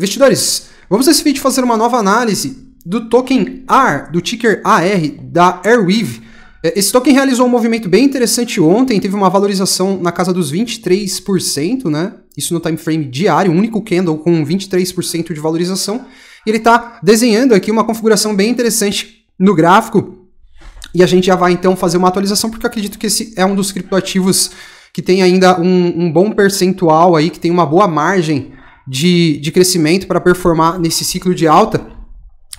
Investidores, vamos nesse vídeo fazer uma nova análise do token AR, do ticker AR da Airweave. É, esse token realizou um movimento bem interessante ontem, teve uma valorização na casa dos 23%, né? Isso no time frame diário, um único candle com 23% de valorização. E ele está desenhando aqui uma configuração bem interessante no gráfico. E a gente já vai então fazer uma atualização, porque eu acredito que esse é um dos criptoativos que tem ainda um, um bom percentual aí, que tem uma boa margem de, de crescimento para performar nesse ciclo de alta.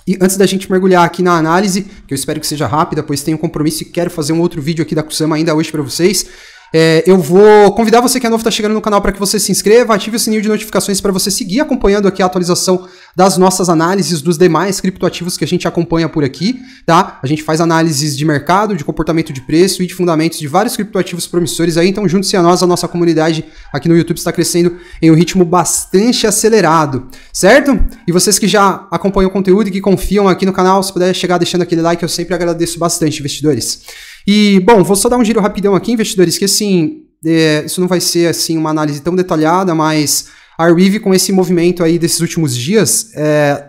E antes da gente mergulhar aqui na análise, que eu espero que seja rápida, pois tenho um compromisso e quero fazer um outro vídeo aqui da Kusama ainda hoje para vocês, é, eu vou convidar você que é novo está chegando no canal para que você se inscreva, ative o sininho de notificações para você seguir acompanhando aqui a atualização das nossas análises dos demais criptoativos que a gente acompanha por aqui, tá? A gente faz análises de mercado, de comportamento de preço e de fundamentos de vários criptoativos promissores aí, então junte-se a nós, a nossa comunidade aqui no YouTube está crescendo em um ritmo bastante acelerado, certo? E vocês que já acompanham o conteúdo e que confiam aqui no canal, se puder chegar deixando aquele like, eu sempre agradeço bastante, investidores. E, bom, vou só dar um giro rapidão aqui, investidores, que assim, é, isso não vai ser assim uma análise tão detalhada, mas a Arweave com esse movimento aí desses últimos dias, é,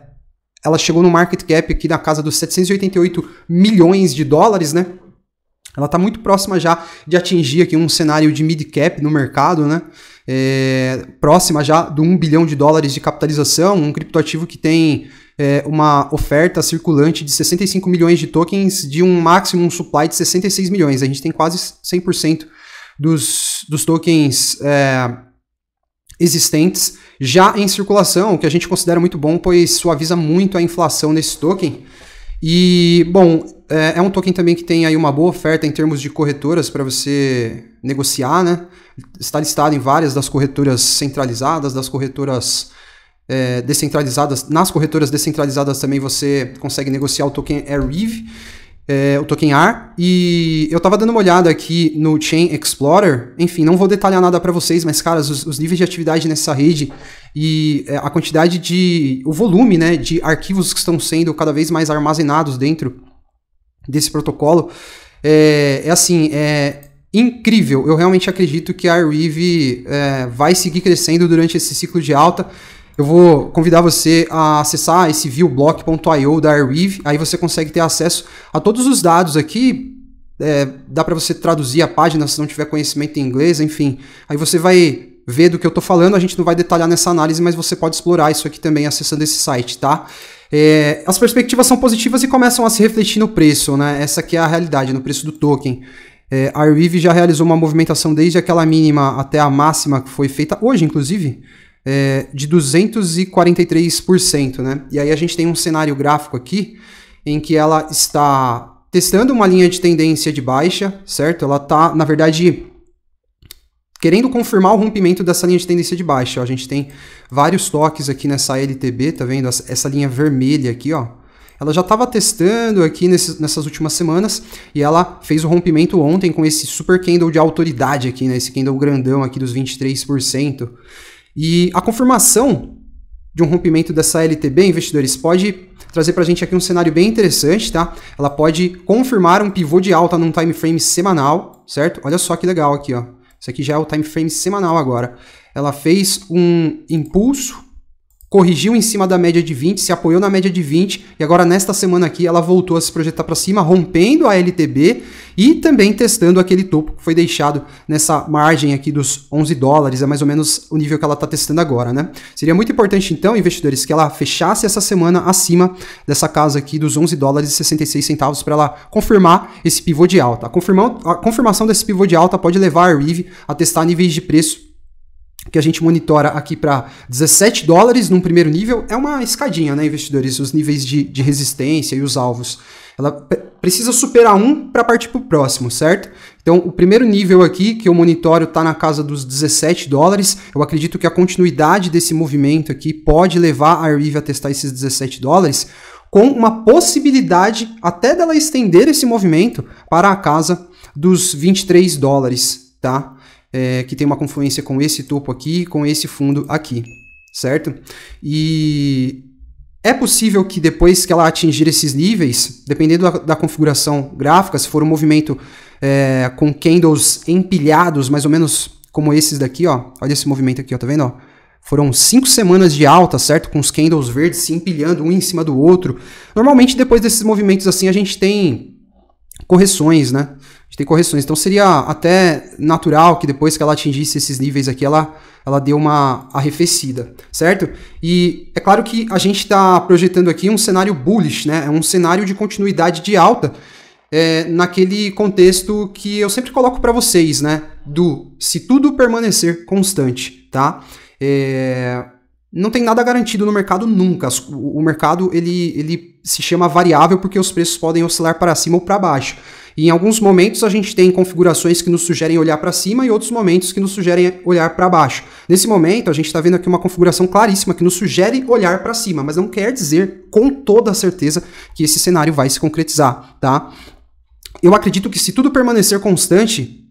ela chegou no market cap aqui na casa dos 788 milhões de dólares, né? Ela está muito próxima já de atingir aqui um cenário de mid cap no mercado, né? É, próxima já de 1 bilhão de dólares de capitalização, um criptoativo que tem é, uma oferta circulante de 65 milhões de tokens de um máximo supply de 66 milhões. A gente tem quase 100% dos, dos tokens é, existentes já em circulação, o que a gente considera muito bom, pois suaviza muito a inflação nesse token. E, bom, é, é um token também que tem aí uma boa oferta em termos de corretoras para você negociar, né? Está listado em várias das corretoras centralizadas, das corretoras é, descentralizadas. Nas corretoras descentralizadas também você consegue negociar o token Airweave é, o token AR. E eu tava dando uma olhada aqui no Chain Explorer. Enfim, não vou detalhar nada para vocês, mas, cara os, os, níveis de atividade nessa rede e é, a quantidade de. o volume né, de arquivos que estão sendo cada vez mais armazenados dentro desse protocolo. É, é assim, é incrível. Eu realmente acredito que a Arweave é, vai seguir crescendo durante esse ciclo de alta. Eu vou convidar você a acessar esse viewblock.io da Airweave, aí você consegue ter acesso a todos os dados aqui. É, dá para você traduzir a página se não tiver conhecimento em inglês, enfim. Aí você vai ver do que eu estou falando, a gente não vai detalhar nessa análise, mas você pode explorar isso aqui também acessando esse site, tá? É, as perspectivas são positivas e começam a se refletir no preço, né? Essa aqui é a realidade, no preço do token. É, a Airweave já realizou uma movimentação desde aquela mínima até a máxima que foi feita hoje, inclusive, é, de 243%, né? E aí a gente tem um cenário gráfico aqui em que ela está testando uma linha de tendência de baixa, certo? Ela está, na verdade, querendo confirmar o rompimento dessa linha de tendência de baixa. Ó. A gente tem vários toques aqui nessa LTB, tá vendo? Essa linha vermelha aqui, ó. Ela já estava testando aqui nesses, nessas últimas semanas e ela fez o rompimento ontem com esse super candle de autoridade aqui, né? Esse candle grandão aqui dos 23%. E a confirmação de um rompimento dessa LTB, investidores, pode trazer para a gente aqui um cenário bem interessante, tá? Ela pode confirmar um pivô de alta num time frame semanal, certo? Olha só que legal aqui, ó. Isso aqui já é o time frame semanal agora. Ela fez um impulso corrigiu em cima da média de 20, se apoiou na média de 20 e agora nesta semana aqui ela voltou a se projetar para cima, rompendo a LTB e também testando aquele topo que foi deixado nessa margem aqui dos 11 dólares, é mais ou menos o nível que ela está testando agora, né? Seria muito importante então, investidores, que ela fechasse essa semana acima dessa casa aqui dos 11 dólares e 66 centavos para ela confirmar esse pivô de alta. A, confirma a confirmação desse pivô de alta pode levar a Reeve a testar níveis de preço que a gente monitora aqui para 17 dólares num primeiro nível, é uma escadinha, né, investidores? Os níveis de, de resistência e os alvos. Ela precisa superar um para partir para o próximo, certo? Então, o primeiro nível aqui que eu monitoro está na casa dos 17 dólares. Eu acredito que a continuidade desse movimento aqui pode levar a Arriva a testar esses 17 dólares, com uma possibilidade até dela estender esse movimento para a casa dos 23 dólares, tá? é, que tem uma confluência com esse topo aqui e com esse fundo aqui, certo? E é possível que depois que ela atingir esses níveis, dependendo da, da configuração gráfica, se for um movimento é, com candles empilhados, mais ou menos como esses daqui, ó. Olha esse movimento aqui, ó, tá vendo? Ó? Foram cinco semanas de alta, certo? Com os candles verdes se empilhando um em cima do outro. Normalmente, depois desses movimentos assim, a gente tem correções, né? A gente tem correções. Então seria até natural que depois que ela atingisse esses níveis aqui, ela, ela deu uma arrefecida, certo? E é claro que a gente está projetando aqui um cenário bullish, né? É um cenário de continuidade de alta é, naquele contexto que eu sempre coloco para vocês, né? Do se tudo permanecer constante, tá? É, não tem nada garantido no mercado nunca. O mercado ele, ele se chama variável porque os preços podem oscilar para cima ou para baixo. E em alguns momentos a gente tem configurações que nos sugerem olhar para cima e outros momentos que nos sugerem olhar para baixo. Nesse momento a gente está vendo aqui uma configuração claríssima que nos sugere olhar para cima, mas não quer dizer com toda certeza que esse cenário vai se concretizar, tá? Eu acredito que se tudo permanecer constante,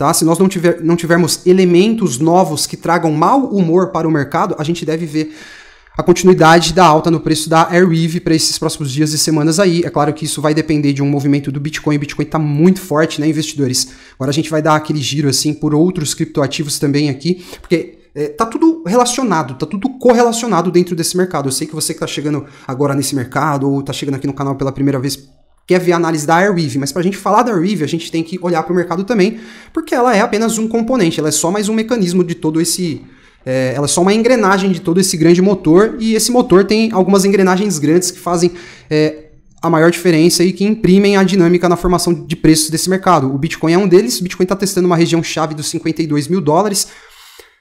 Tá? Se nós não, tiver, não tivermos elementos novos que tragam mau humor para o mercado, a gente deve ver a continuidade da alta no preço da Airweave para esses próximos dias e semanas aí. É claro que isso vai depender de um movimento do Bitcoin. O Bitcoin está muito forte, né, investidores? Agora a gente vai dar aquele giro assim por outros criptoativos também aqui, porque é, tá tudo relacionado, tá tudo correlacionado dentro desse mercado. Eu sei que você que está chegando agora nesse mercado ou está chegando aqui no canal pela primeira vez quer ver a análise da Airweave, mas para a gente falar da Airweave, a gente tem que olhar para o mercado também, porque ela é apenas um componente, ela é só mais um mecanismo de todo esse. É, ela é só uma engrenagem de todo esse grande motor, e esse motor tem algumas engrenagens grandes que fazem é, a maior diferença e que imprimem a dinâmica na formação de preços desse mercado. O Bitcoin é um deles, o Bitcoin está testando uma região chave dos 52 mil dólares.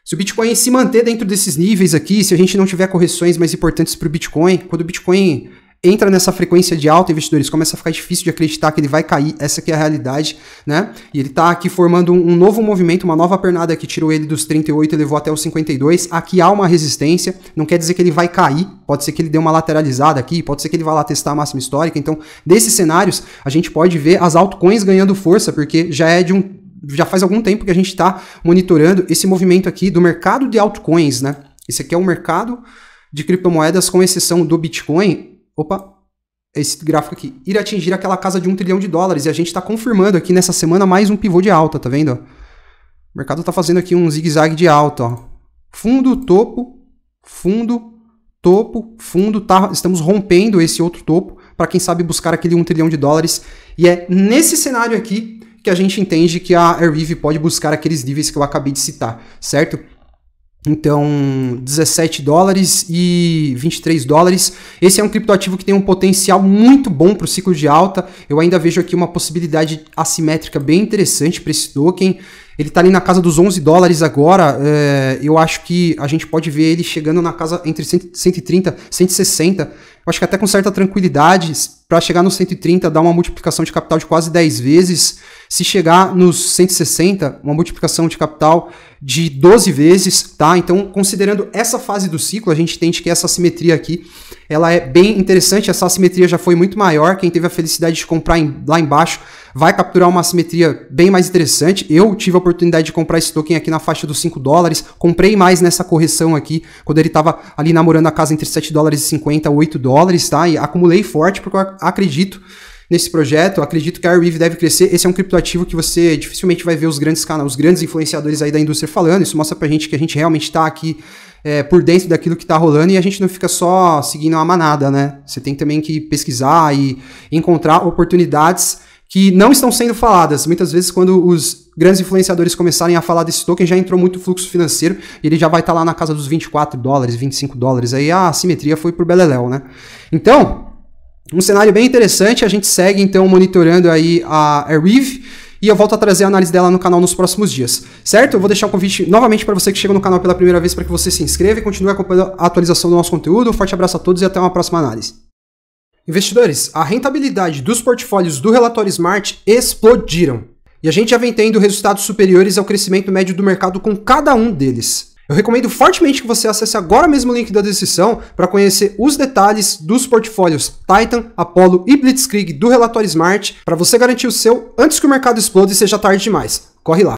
Se o Bitcoin se manter dentro desses níveis aqui, se a gente não tiver correções mais importantes para o Bitcoin, quando o Bitcoin entra nessa frequência de alta, investidores, começa a ficar difícil de acreditar que ele vai cair, essa é a realidade, né? E ele tá aqui formando um, um novo movimento, uma nova pernada que tirou ele dos 38 e levou até os 52. Aqui há uma resistência, não quer dizer que ele vai cair, pode ser que ele dê uma lateralizada aqui, pode ser que ele vá lá testar a máxima histórica. Então, desses cenários, a gente pode ver as altcoins ganhando força, porque já é de um já faz algum tempo que a gente está monitorando esse movimento aqui do mercado de altcoins, né? Esse aqui é o mercado de criptomoedas, com exceção do Bitcoin, Opa, esse gráfico aqui, ir atingir aquela casa de um trilhão de dólares. E a gente está confirmando aqui nessa semana mais um pivô de alta, tá vendo? O mercado está fazendo aqui um zigue-zague de alta. Ó. Fundo, topo, fundo, topo, fundo. Tá, estamos rompendo esse outro topo para quem sabe buscar aquele um trilhão de dólares. E é nesse cenário aqui que a gente entende que a Airvive pode buscar aqueles níveis que eu acabei de citar, certo? Então, 17 dólares e 23 dólares. Esse é um criptoativo que tem um potencial muito bom para o ciclo de alta. Eu ainda vejo aqui uma possibilidade assimétrica bem interessante para esse token. Ele tá ali na casa dos 11 dólares agora. É, eu acho que a gente pode ver ele chegando na casa entre 100, 130, 160. Eu acho que até com certa tranquilidade, para chegar nos 130, dá uma multiplicação de capital de quase 10 vezes. Se chegar nos 160, uma multiplicação de capital de 12 vezes, tá? Então, considerando essa fase do ciclo, a gente entende que essa simetria aqui ela é bem interessante, essa assimetria já foi muito maior. Quem teve a felicidade de comprar em, lá embaixo vai capturar uma assimetria bem mais interessante. Eu tive a oportunidade de comprar esse token aqui na faixa dos 5 dólares. Comprei mais nessa correção aqui, quando ele estava ali namorando a casa entre 7 dólares e 50, 8 dólares, tá? E acumulei forte, porque eu acredito nesse projeto. Acredito que a Airweave deve crescer. Esse é um criptoativo que você dificilmente vai ver os grandes canais, os grandes influenciadores aí da indústria falando. Isso mostra pra gente que a gente realmente está aqui é, por dentro daquilo que está rolando e a gente não fica só seguindo a manada, né? Você tem também que pesquisar e encontrar oportunidades que não estão sendo faladas. Muitas vezes, quando os grandes influenciadores começarem a falar desse token, já entrou muito fluxo financeiro e ele já vai estar tá lá na casa dos 24 dólares, 25 dólares. Aí a simetria foi pro Beleléu, né? Então, um cenário bem interessante. A gente segue, então, monitorando aí a Airweave e eu volto a trazer a análise dela no canal nos próximos dias, certo? Eu vou deixar o um convite novamente para você que chega no canal pela primeira vez para que você se inscreva e continue acompanhando a atualização do nosso conteúdo. Um forte abraço a todos e até uma próxima análise. Investidores, a rentabilidade dos portfólios do relatório Smart explodiram. E a gente já vem tendo resultados superiores ao crescimento médio do mercado com cada um deles. Eu recomendo fortemente que você acesse agora mesmo o link da descrição para conhecer os detalhes dos portfólios Titan, Apollo e Blitzkrieg do relatório Smart para você garantir o seu antes que o mercado explode e seja tarde demais. Corre lá!